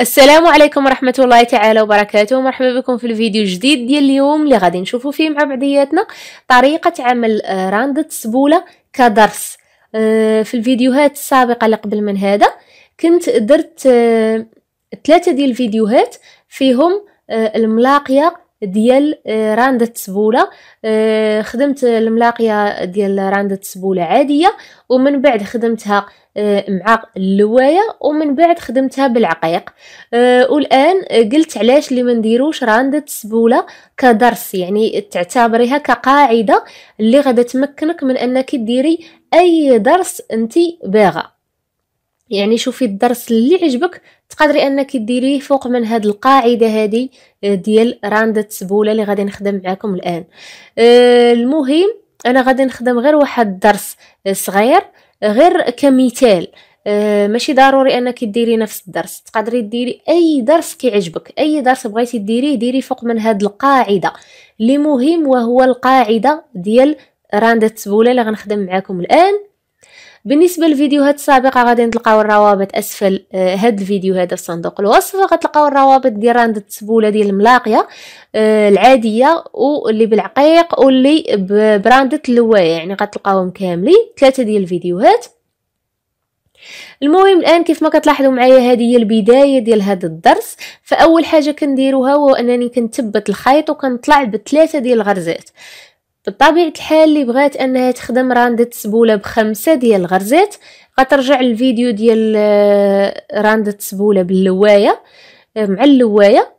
السلام عليكم ورحمة الله تعالى وبركاته مرحبا بكم في الفيديو الجديد ديال اليوم اللي غادي نشوفوا فيه مع بعضياتنا طريقة عمل آه، راندة سبولة كدرس آه، في الفيديوهات السابقة اللي قبل من هذا كنت درت آه، ثلاثة ديال الفيديوهات فيهم الملاقية ديال آه، راندة سبولة آه، خدمت الملاقية ديال راندة سبولة عادية ومن بعد خدمتها آه، مع اللواية ومن بعد خدمتها بالعقيق والآن قلت علاش اللي ما نديروش راندة سبولة كدرس يعني تعتبريها كقاعدة اللي غدا تمكنك من أنك ديري أي درس أنت باغا يعني شوفي الدرس اللي عجبك تقدري انك ديريه فوق من هاد القاعده هذه آه، ديال راندة سبوله اللي غادي نخدم معاكم الان آه، المهم انا غادي نخدم غير واحد الدرس آه، صغير غير كمثال ماشي ضروري انك ديري نفس الدرس تقدري ديري اي درس كيعجبك اي درس بغيتي ديريه ديري فوق من هاد القاعده اللي مهم وهو القاعده ديال راندة سبوله اللي غنخدم معاكم الان بالنسبه للفيديوهات السابقه غادي تلقاو الروابط اسفل آه، هاد الفيديو هذا في صندوق الوصف غتلقاو الروابط ديال راند التسبوله ديال الملاقيه آه، العاديه واللي بالعقيق واللي براندة اللوايه يعني غتلقاوهم كاملين ثلاثه ديال الفيديوهات المهم الان كيف ما كتلاحظوا معايا هذه هي البدايه ديال هذا الدرس فاول حاجه كنديروها هو انني كنثبت الخيط وكنطلع بثلاثه ديال الغرزات بطبيعة الحال اللي بغات انها تخدم راندة سبولة بخمسة ديال الغرزات غترجع الفيديو ديال آه، راندة سبولة باللواية آه، مع اللواية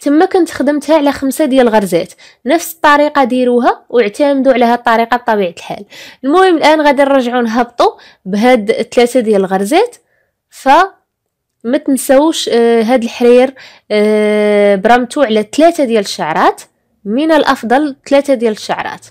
تما كنت خدمتها على خمسة ديال الغرزات نفس الطريقه ديروها واعتمدوا على هاد الطريقه بطبيعه الحال المهم الان غادي نرجعوا نهبطوا بهاد ثلاثه ديال الغرزات ف ما تنساوش آه، هاد الحرير برمتو على ثلاثه ديال الشعرات من الأفضل ثلاثة ديال الشعرات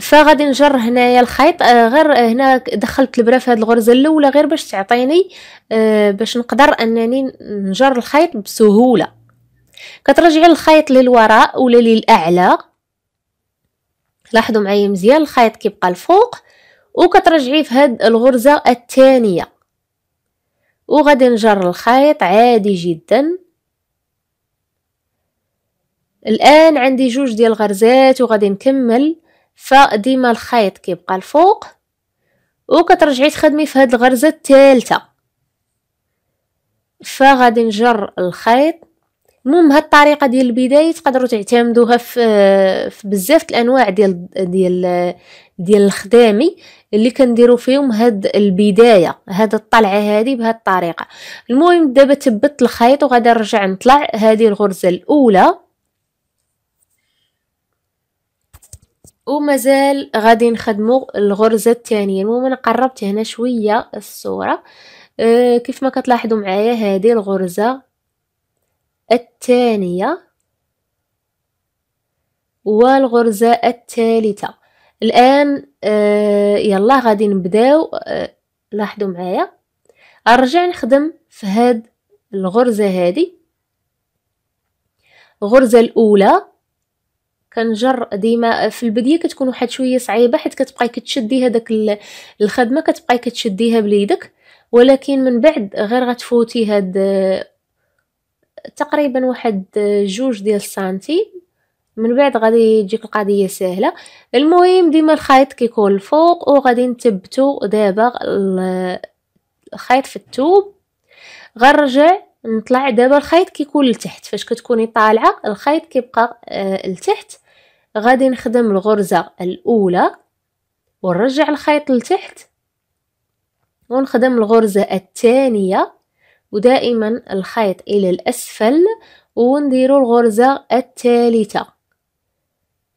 فغادي نجر هنايا الخيط آه، غير آه، هنا دخلت البره في هذه الغرزه الاولى غير باش تعطيني آه، باش نقدر انني نجر الخيط بسهوله كترجعي الخيط للوراء ولا للاعلى لاحظوا معايا مزيان الخيط كيبقى الفوق وكترجعي في هاد الغرزه الثانيه وغادي نجر الخيط عادي جدا الآن عندي جوج ديال الغرزات وغادي نكمل فديما الخيط كيبقى الفوق وكترجعي تخدمي في هاد الغرزة الثالثة فغادي نجر الخيط المهم هاد الطريقة ديال البداية تقدروا تعتمدوها في, في بزاف الأنواع ديال ديال ديال الخدامي اللي كنديروا فيهم هاد البداية هاد الطلعة هادي بهاد الطريقة المهم دابا تبت الخيط وغادي نرجع نطلع هادي الغرزة الأولى ومازال غادي نخدمو الغرزه الثانيه المهم انا قربت هنا شويه الصوره أه كيف ما كتلاحظوا معايا هذه الغرزه الثانيه والغرزه الثالثه الان أه يلا غادي نبداو أه لاحظوا معايا ارجع نخدم في هاد الغرزه هذه الغرزه الاولى كنجر ديما آه، في البديه كتكون واحد شويه صعيبه حيت كتبقاي كتشدي هذاك الخدمه كتبقاي كتشديها بليدك ولكن من بعد غير غتفوتي هاد تقريبا واحد جوج ديال السنتيم من بعد غادي تجيك القضيه سهله المهم ديما الخيط كيكون الفوق وغادي نثبتو دابا الخيط في التوب غنرجع نطلع دابا الخيط كيكون لتحت فاش كتكوني طالعه الخيط كيبقى آه لتحت غادي نخدم الغرزة الأولى ونرجع الخيط لتحت ونخدم الغرزة الثانية ودائما الخيط إلى الأسفل ونديرو الغرزة الثالثة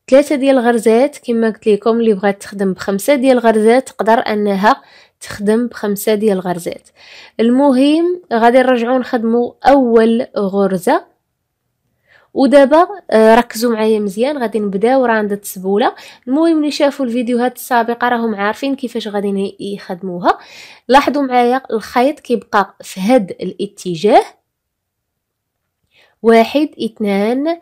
ثلاثة ديال الغرزات كما قلت لكم اللي بغات تخدم بخمسة ديال الغرزات تقدر أنها تخدم بخمسة ديال الغرزات المهم غادي نرجعو نخدمو أول غرزة ودابا آه، ركزوا معايا مزيان غادي نبداو راند التسبوله المهم اللي شافوا الفيديوهات السابقه راهم عارفين كيفاش غادي يخدموها لاحظوا معايا الخيط كيبقى في هاد الاتجاه واحد اثنان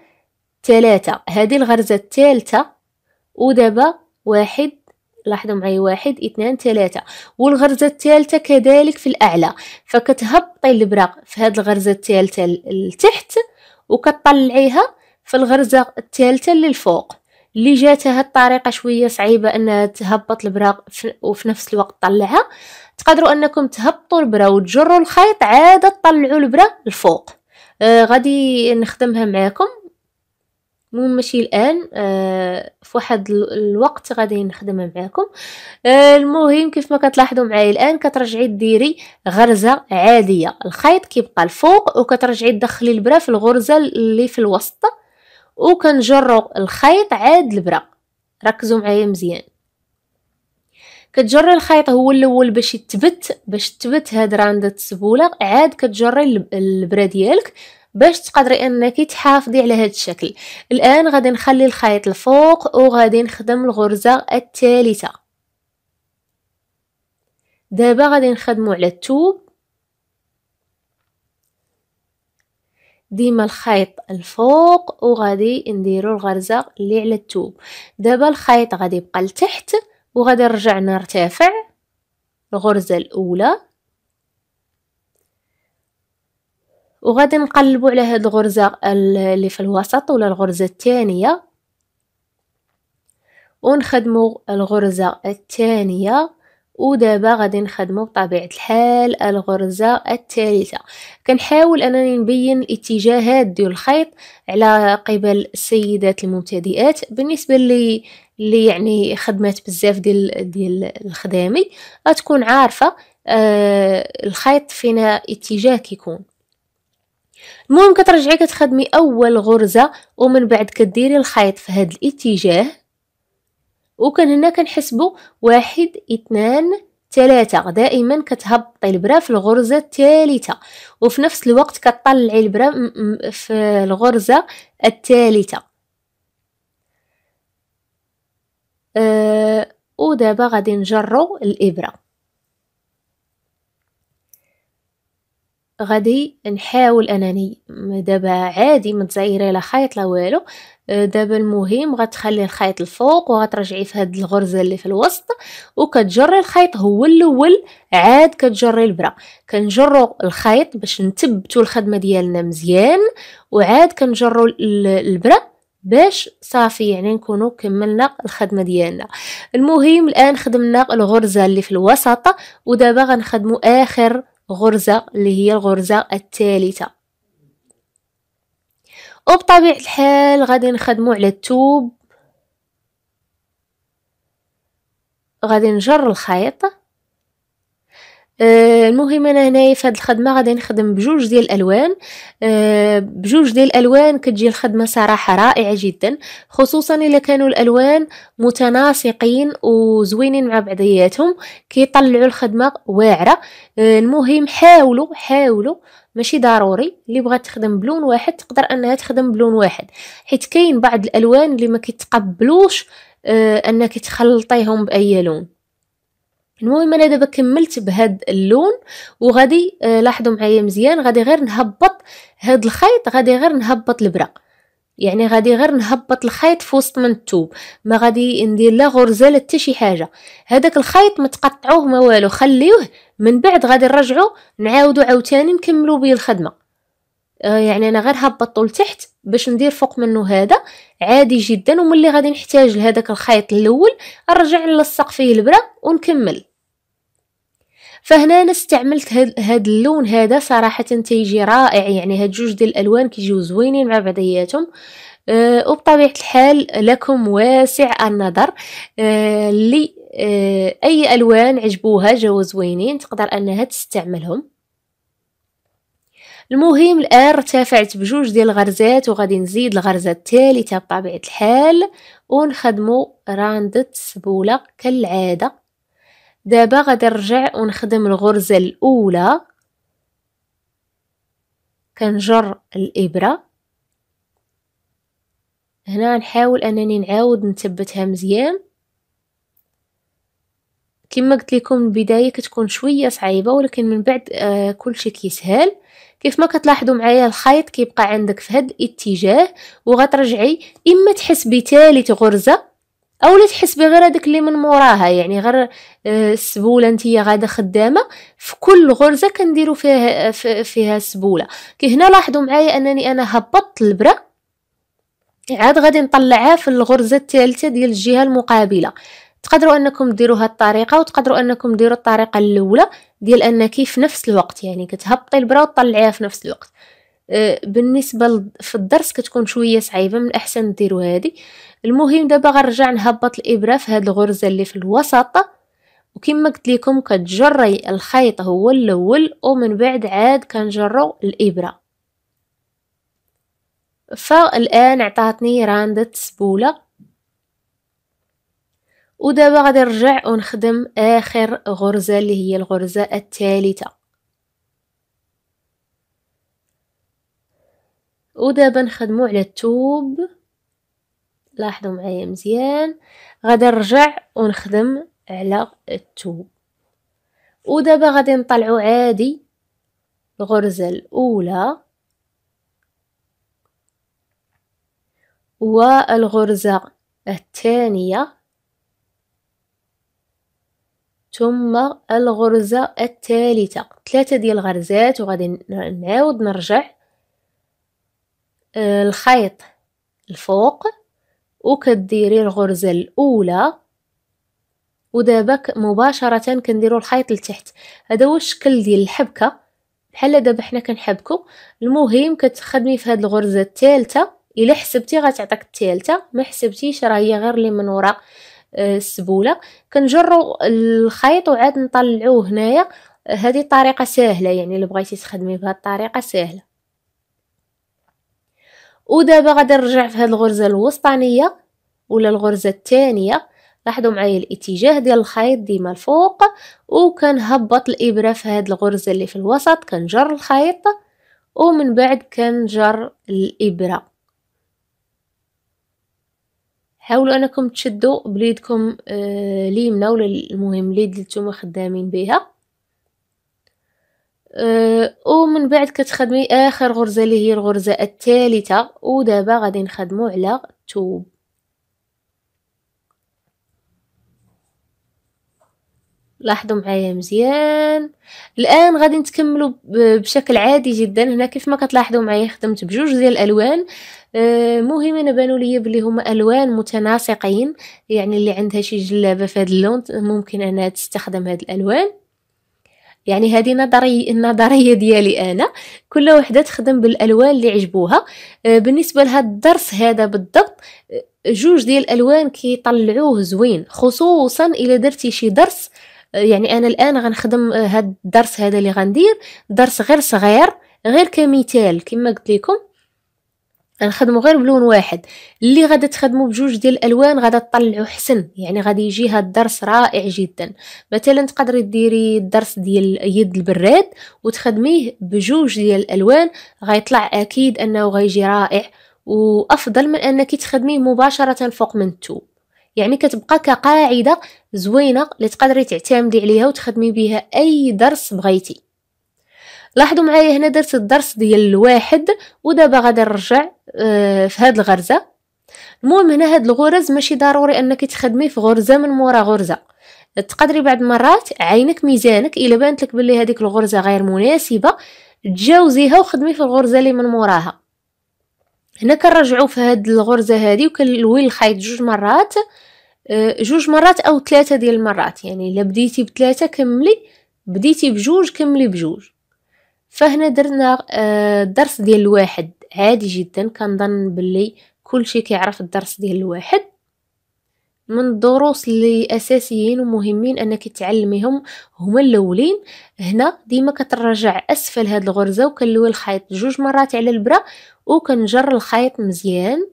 ثلاثة هذه الغرزة الثالثة ودابا واحد لاحظوا معي واحد اثنان ثلاثة والغرزة الثالثة كذلك في الأعلى فكتهبطي البراق في هذه الغرزة الثالثة لتحت وكطلعيها في الغرزة الثالثة للفوق اللي جاتها الطريقه شويه صعيبه انها تهبط البراق وفي نفس الوقت طلعها تقدروا انكم تهبطوا البرا وتجروا الخيط عادة تطلعوا البرا الفوق آه غادي نخدمها معاكم المهم ماشي الان آه في واحد الوقت غادي نخدم معاكم آه المهم كيف ما كتلاحظوا معايا الان كترجعي ديري غرزه عاديه الخيط كيبقى الفوق وكترجعي تدخلي البره في الغرزه اللي في الوسط وكنجروا الخيط عاد البره ركزوا معايا مزيان كتجري الخيط هو الاول باش يتبت باش تبت هاد راندة السبوله عاد كتجري البره ديالك باش تقدري انك تحافظي على هذا الشكل الان غادي نخلي الخيط الفوق وغادي نخدم الغرزه الثالثه دابا غادي نخدمو على التوب ديما الخيط الفوق وغادي نديرو الغرزه اللي على التوب دابا الخيط غادي يبقى لتحت وغادي نرجع نرتفع الغرزه الاولى وغادي نقلبوا على هاد الغرزه اللي في الوسط ولا الغرزه الثانيه ونخدموا الغرزه الثانيه ودابا غادي نخدمو بطبيعه الحال الغرزه الثالثه كنحاول انني نبين الاتجاهات ديال الخيط على قبل السيدات المبتدئات بالنسبه لي اللي يعني خدمات بزاف ديال ديال الخدامي غتكون عارفه آه الخيط فينا اتجاه كيكون المهم كترجعي كتخدمي اول غرزه ومن بعد كديري الخيط في هذا الاتجاه وكان هنا كنحسبو واحد اثنان ثلاثة دائما كتهبطي البرا في الغرزة الثالثة وفي نفس الوقت كتطلعي البرا في الغرزة الثالثة أه ودابا غادي نجرو الإبرة غادي نحاول انني دابا عادي متزايره لا خيط لا والو أه، دابا المهم غتخلي الخيط الفوق وغترجعي في هاد الغرزه اللي في الوسط وكتجري الخيط هو الاول عاد كتجري البرا كنجرو الخيط باش نثبتوا الخدمه ديالنا مزيان وعاد كنجرو البرا باش صافي يعني نكونوا كملنا الخدمه ديالنا المهم الان خدمنا الغرزه اللي في الوسط ودابا غنخدموا اخر غرزة اللي هي الغرزة الثالثة وبطبيعة الحال غادي نخدمو على التوب غادي نجر الخيط آه، المهم انا هنايا في هذه الخدمه غادي نخدم بجوج ديال الالوان آه، بجوج ديال الالوان كتجي الخدمه صراحه رائعه جدا خصوصا الا كانوا الالوان متناسقين وزوينين مع بعضياتهم كيطلعوا الخدمه واعره آه، المهم حاولوا حاولوا ماشي ضروري اللي بغات تخدم بلون واحد تقدر انها تخدم بلون واحد حيت كاين بعض الالوان اللي ما كيتقبلوش انك تخلطيهم باي لون المهم انا دابا كملت بهاد اللون وغادي آه، لاحظوا معايا مزيان غادي غير نهبط هاد الخيط غادي غير نهبط البرق يعني غادي غير نهبط الخيط في وسط من الثوب ما غادي ندير لا غرزه لا حتى شي حاجه هذاك الخيط ما تقطعوه ما والو خليوه من بعد غادي نرجعو نعاودو عاوتاني نكملو بيه الخدمه آه، يعني انا غير هبطو لتحت باش ندير فوق منه هذا عادي جدا وملي غادي نحتاج لهذاك الخيط الاول نرجع نلصق فيه البره ونكمل فهنا انا استعملت هاد اللون هذا صراحه تيجي رائع يعني هاد جوج ديال الالوان كيجيو زوينين مع بعضياتهم أه وبطبيعه الحال لكم واسع النظر اللي أه أه اي الوان عجبوها جاو زوينين تقدر انها تستعملهم المهم الان ارتفعت بجوج ديال الغرزات وغادي نزيد الغرزه الثالثه بطبيعه الحال ونخدمو راندة سبوله كالعاده دابا غادي نرجع ونخدم الغرزه الاولى كنجر الابره هنا نحاول انني نعاود نثبتها مزيان كما قلت لكم البدايه كتكون شويه صعيبه ولكن من بعد آه كلشي كيسهل كيف ما كتلاحظوا معايا الخيط كيبقى عندك في هذا الاتجاه وغترجعي اما تحس بثالث غرزه اولا تحسبي غير هذاك اللي من موراها يعني غير آه، السبوله انت غاده خدامه في كل غرزه كنديروا فيها فيها سبوله كي هنا لاحظوا معايا انني انا هبطت البره عاد غادي نطلعها في الغرزه الثالثه ديال الجهه المقابله تقدروا انكم ديروا هاد الطريقه وتقدروا انكم ديروا الطريقه الاولى ديال انك في نفس الوقت يعني كتهبطي البرا وتطلعيها في نفس الوقت أه، بالنسبه في الدرس كتكون شويه صعيبه من الاحسن ديروا هادي المهم دابا غنرجع نهبط الابره في هاد الغرزه اللي في الوسط وكما قلت لكم كتجري الخيط هو الاول ومن بعد عاد كنجرو الابره فالان عطاتني راندة سبوله ودابا غادي نرجع ونخدم اخر غرزه اللي هي الغرزه الثالثه ودابا نخدمو على الثوب لاحظوا معايا مزيان غادي نرجع ونخدم على الثوب ودابا غادي نطلعو عادي الغرزه الاولى والغرزه الثانيه ثم الغرزة الثالثة ثلاثة ديال الغرزات وغادي نعاود نرجع آه، الخيط الفوق وكديري الغرزة الأولى ودابا مباشرة كنديرو الخيط لتحت هذا هو الشكل ديال الحبكة بحال دابا حنا كنحبكو المهم كتخدمي في هاد الغرزة الثالثة الا حسبتي غتعطيك الثالثه ما حسبتيش راه هي غير اللي من وراء آه، السبوله كنجرو الخيط وعاد نطلعوه هنايا هذه طريقه سهله يعني اللي بغيتي تخدمي بهذه الطريقه سهله ودابا غادي نرجع في هذه الغرزه الوسطانيه ولا الغرزه الثانيه لاحظوا معايا الاتجاه ديال الخيط ديما الفوق وكنهبط الابره في هذه الغرزه اللي في الوسط كنجر الخيط ومن بعد كنجر الابره حاولوا انكم تشدوا بليدكم آه اليمنى ولا المهم اليد اللي نتوما خدامين بها آه ومن بعد كتخدمي اخر غرزه اللي هي الغرزه الثالثه ودابا غادي نخدمو على الثوب لاحظوا معايا مزيان الان غادي نتكملوا بشكل عادي جدا هنا كيف ما كتلاحظوا معايا خدمت بجوج ديال الالوان آه، مهم انا بانوا ليا بلي هما الوان متناسقين يعني اللي عندها شي جلابه في هذا اللون ممكن انها تستخدم هاد الالوان يعني هذه نظري النظريه ديالي انا كل وحده تخدم بالالوان اللي عجبوها آه، بالنسبه لهاد الدرس هذا بالضبط آه، جوج ديال الالوان كيطلعوه زوين خصوصا الا درتي شي درس يعني انا الان غنخدم آه، هاد الدرس هذا اللي غندير درس غير صغير غير كمثال كما قلت لكم غنخدمو غير بلون واحد اللي غادا تخدمو بجوج ديال الالوان غادا تطلعو حسن يعني غادي يجي هاد الدرس رائع جدا مثلا تقدري ديري الدرس ديال يد البراد وتخدميه بجوج ديال الالوان غيطلع اكيد انه غيجي رائع وافضل من انك تخدميه مباشره فوق من التوب يعني كتبقى كقاعده زوينه اللي تقدري تعتمدي عليها وتخدمي بها اي درس بغيتي لاحظوا معايا هنا درت الدرس ديال الواحد ودابا غادي نرجع آه، في هاد الغرزه المهم هنا هاد الغرز ماشي ضروري انك تخدمي في غرزه من مورا غرزه تقدري بعد المرات عينك ميزانك الا بانت لك بلي هذيك الغرزه غير مناسبه تجاوزيها وخدمي في الغرزه اللي من موراها هنا كنرجعوا في هاد الغرزه هذه وكنلوي الخيط جوج مرات آه، جوج مرات او ثلاثه ديال المرات يعني الا بديتي بثلاثه كملي بديتي بجوج كملي بجوج فهنا درنا آه، الدرس ديال الواحد عادي جدا كنظن باللي كلشي كيعرف الدرس ديال الواحد من الدروس اللي اساسيين ومهمين انك تعلميهم هما الاولين هنا ديما كترجع اسفل هاد الغرزه وكنلوي الخيط جوج مرات على البره وكنجر الخيط مزيان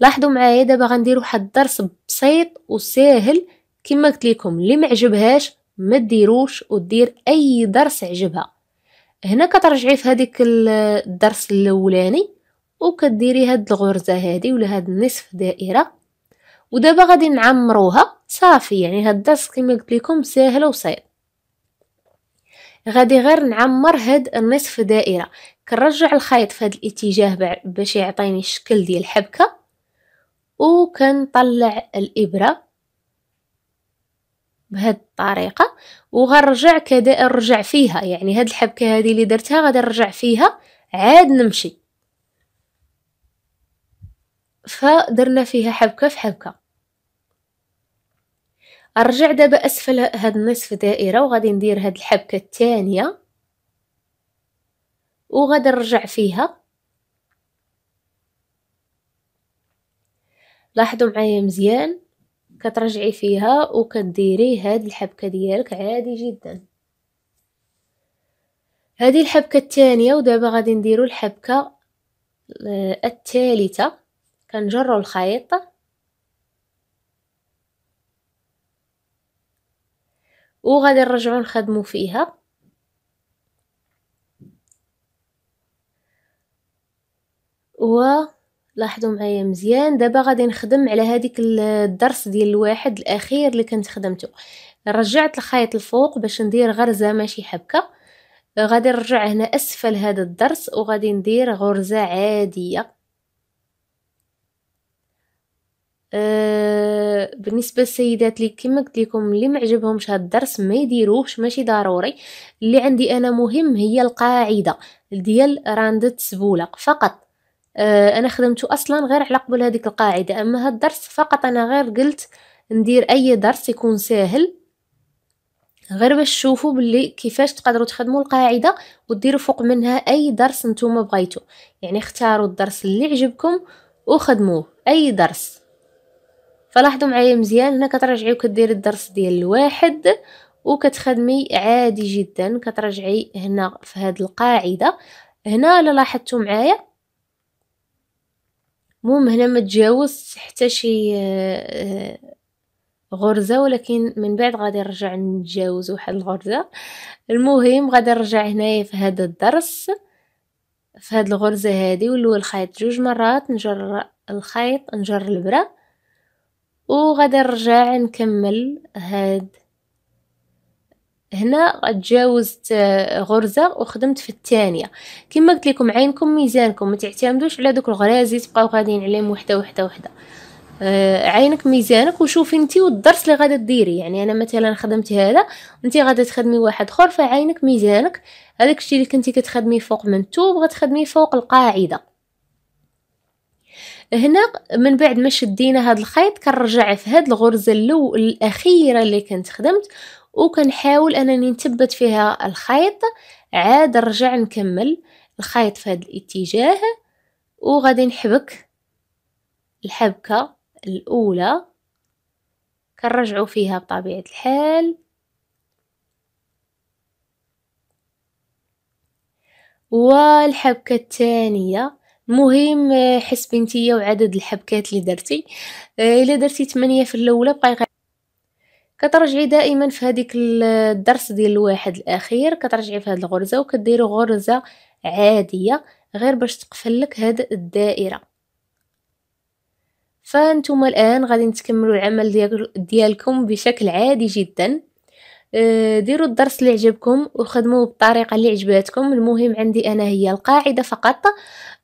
لاحظوا معايا دابا غندير واحد الدرس بسيط وساهل كما قلت لكم اللي ما عجبهاش ما ديروش ودير اي درس عجبها هنا كترجعي في هذيك الدرس الاولاني وكديري هاد الغرزه هادي ولا هاد النصف دائره ودابا غادي نعمروها صافي يعني هاد الدرس كما قلت لكم ساهل وصعيب غادي غير نعمر هاد النصف دائره كنرجع الخيط في هاد الاتجاه باش يعطيني الشكل ديال الحبكه وكنطلع الابره بهاد الطريقه وغنرجع كدائر نرجع فيها يعني هاد الحبكه هذه اللي درتها غادي نرجع فيها عاد نمشي فدرنا فيها حبكة في حبكة أرجع دابا اسفل هاد النصف دائره وغادي ندير هاد الحبكه الثانيه وغادي نرجع فيها لاحظوا معايا مزيان كترجعي فيها وكديري هاد الحبكه ديالك عادي جدا هذه الحبكه الثانيه ودابا غادي نديرو الحبكه آه، الثالثه كنجرو الخيط وغادي نرجعو نخدمو فيها و لاحظوا معايا مزيان دابا غادي نخدم على هذيك الدرس ديال الواحد الاخير اللي كنت خدمته رجعت الخيط الفوق باش ندير غرزه ماشي حبكه غادي نرجع هنا اسفل هذا الدرس وغادي ندير غرزه عاديه آه، بالنسبه للسيدات اللي كما قلت لكم اللي معجبهمش هذا الدرس ما يديروهش ماشي ضروري اللي عندي انا مهم هي القاعده ديال راندة سبوله فقط آه، انا خدمته اصلا غير على قبل هذيك القاعده اما هذا الدرس فقط انا غير قلت ندير اي درس يكون ساهل غير باش تشوفوا باللي كيفاش تقدروا تخدموا القاعده وديروا فوق منها اي درس نتوما بغيتو يعني اختاروا الدرس اللي عجبكم وخدموه اي درس فلاحظوا معايا مزيان هنا كترجعي وكديري الدرس ديال الواحد وكتخدمي عادي جدا كترجعي هنا في هاد القاعده هنا الا لاحظتوا معايا المهم هنا ما تجاوز حتى شي آه، غرزه ولكن من بعد غادي نرجع نتجاوز واحد الغرزه المهم غادي نرجع هنايا في هذا الدرس في هاد الغرزه هادي ولو الخيط جوج مرات نجر الخيط نجر البره وغدا نرجع نكمل هاد هنا تجاوزت آه، غرزه وخدمت في الثانيه كما قلت لكم عينكم ميزانكم ما تعتمدوش على دوك الغرازي تبقاو غاديين عليهم وحده وحده وحده آه، عينك ميزانك وشوفي انت والدرس اللي غادا ديري يعني انا مثلا خدمت هذا انت غادا تخدمي واحد اخر فعينك ميزانك هذاك الشيء اللي كنتي كتخدمي فوق من التوب غتخدمي فوق القاعده هنا من بعد ما شدينا هاد الخيط كنرجع في هذه الغرزه اللو الاخيره اللي كنت خدمت وكنحاول انني نثبت فيها الخيط عاد نرجع نكمل الخيط في هذا الاتجاه وغادي نحبك الحبكه الاولى كنرجعوا فيها بطبيعه الحال والحبكه الثانيه المهم آه، حس انتيا وعدد الحبكات اللي درتي آه، الا درتي 8 في الاولى بقاي كترجعي دائما في هذيك آه، الدرس ديال الواحد الاخير كترجعي في هذه الغرزه وكديري غرزه عاديه غير باش تقفل لك هاد الدائره فانتم الان غادي تكملوا العمل ديالكم بشكل عادي جدا ديروا الدرس اللي عجبكم وخدموه بالطريقه اللي عجباتكم المهم عندي انا هي القاعده فقط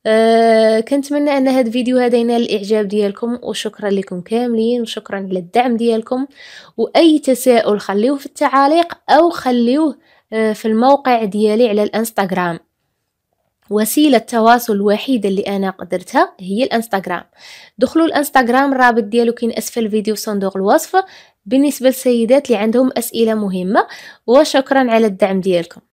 آه، كنتمنى ان هذا الفيديو هذا ينال الاعجاب ديالكم وشكرا لكم كاملين وشكرا على الدعم ديالكم واي تساؤل خليوه في التعاليق او خليوه آه، في الموقع ديالي على الانستغرام وسيلة التواصل الوحيدة اللي أنا قدرتها هي الانستغرام دخلوا الانستغرام الرابط ديالو كاين أسفل الفيديو في صندوق الوصف بالنسبة للسيدات اللي عندهم أسئلة مهمة وشكرا على الدعم ديالكم